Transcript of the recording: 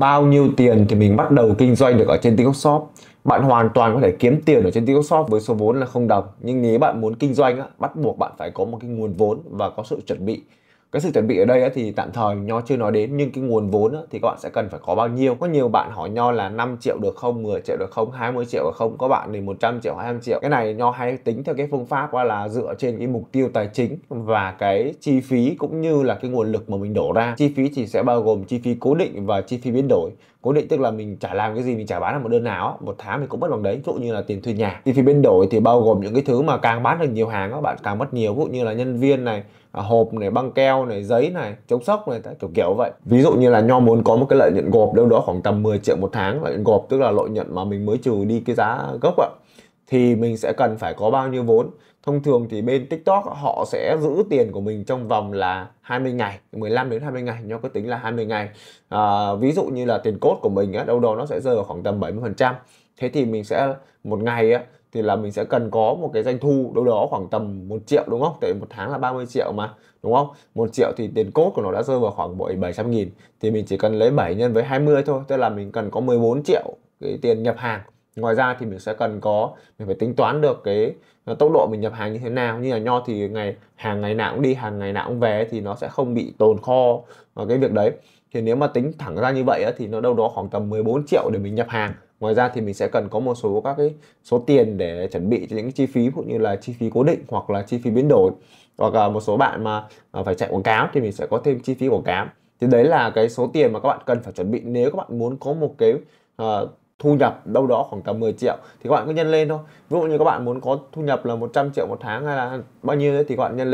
bao nhiêu tiền thì mình bắt đầu kinh doanh được ở trên TikTok Shop. Bạn hoàn toàn có thể kiếm tiền ở trên TikTok Shop với số vốn là không đồng. Nhưng nếu bạn muốn kinh doanh, á, bắt buộc bạn phải có một cái nguồn vốn và có sự chuẩn bị cái sự chuẩn bị ở đây thì tạm thời nho chưa nói đến nhưng cái nguồn vốn thì các bạn sẽ cần phải có bao nhiêu có nhiều bạn hỏi nho là 5 triệu được không 10 triệu được không 20 triệu được không có bạn thì 100 triệu 200 triệu cái này nho hay tính theo cái phương pháp là dựa trên cái mục tiêu tài chính và cái chi phí cũng như là cái nguồn lực mà mình đổ ra chi phí thì sẽ bao gồm chi phí cố định và chi phí biến đổi cố định tức là mình chả làm cái gì mình chả bán được một đơn nào một tháng mình cũng mất bằng đấy ví dụ như là tiền thuê nhà chi phí biến đổi thì bao gồm những cái thứ mà càng bán được nhiều hàng các bạn càng mất nhiều ví dụ như là nhân viên này à, hộp này băng keo keo này giấy này chống sốc này kiểu kiểu vậy ví dụ như là nho muốn có một cái lợi nhuận gộp đâu đó khoảng tầm 10 triệu một tháng lợi nhuận gộp tức là lợi nhuận mà mình mới trừ đi cái giá gốc ạ thì mình sẽ cần phải có bao nhiêu vốn thông thường thì bên TikTok họ sẽ giữ tiền của mình trong vòng là 20 ngày 15 đến 20 ngày nho có tính là 20 ngày à, ví dụ như là tiền cốt của mình á, đâu đó nó sẽ rơi vào khoảng tầm 70 phần trăm thế thì mình sẽ một ngày á, thì là mình sẽ cần có một cái doanh thu đâu đó khoảng tầm 1 triệu đúng không? Tại một tháng là 30 triệu mà đúng không? 1 triệu thì tiền cốt của nó đã rơi vào khoảng 700 nghìn thì mình chỉ cần lấy 7 nhân với 20 thôi tức là mình cần có 14 triệu cái tiền nhập hàng ngoài ra thì mình sẽ cần có mình phải tính toán được cái tốc độ mình nhập hàng như thế nào như là nho thì ngày hàng ngày nào cũng đi hàng ngày nào cũng về thì nó sẽ không bị tồn kho và cái việc đấy thì nếu mà tính thẳng ra như vậy thì nó đâu đó khoảng tầm 14 triệu để mình nhập hàng ngoài ra thì mình sẽ cần có một số các cái số tiền để chuẩn bị cho những cái chi phí cũng như là chi phí cố định hoặc là chi phí biến đổi hoặc là một số bạn mà à, phải chạy quảng cáo thì mình sẽ có thêm chi phí quảng cáo thì đấy là cái số tiền mà các bạn cần phải chuẩn bị nếu các bạn muốn có một cái uh, thu nhập đâu đó khoảng tầm 10 triệu thì các bạn cứ nhân lên thôi ví dụ như các bạn muốn có thu nhập là 100 triệu một tháng hay là bao nhiêu đấy thì các bạn nhân lên